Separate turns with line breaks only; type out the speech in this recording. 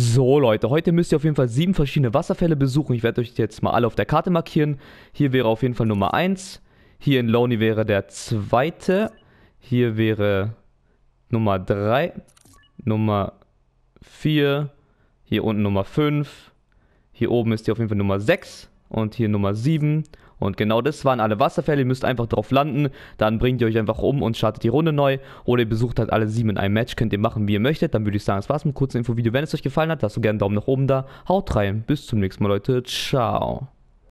So Leute, heute müsst ihr auf jeden Fall sieben verschiedene Wasserfälle besuchen. Ich werde euch jetzt mal alle auf der Karte markieren. Hier wäre auf jeden Fall Nummer 1. Hier in Lonely wäre der zweite. Hier wäre Nummer 3. Nummer 4. Hier unten Nummer 5. Hier oben ist hier auf jeden Fall Nummer 6. Und hier Nummer 7. Und genau das waren alle Wasserfälle. Ihr müsst einfach drauf landen. Dann bringt ihr euch einfach um und startet die Runde neu. Oder ihr besucht halt alle sieben in einem Match. Könnt ihr machen, wie ihr möchtet. Dann würde ich sagen, das war's mit einem kurzem Infovideo. Wenn es euch gefallen hat, lasst du gerne einen Daumen nach oben da. Haut rein. Bis zum nächsten Mal, Leute. Ciao.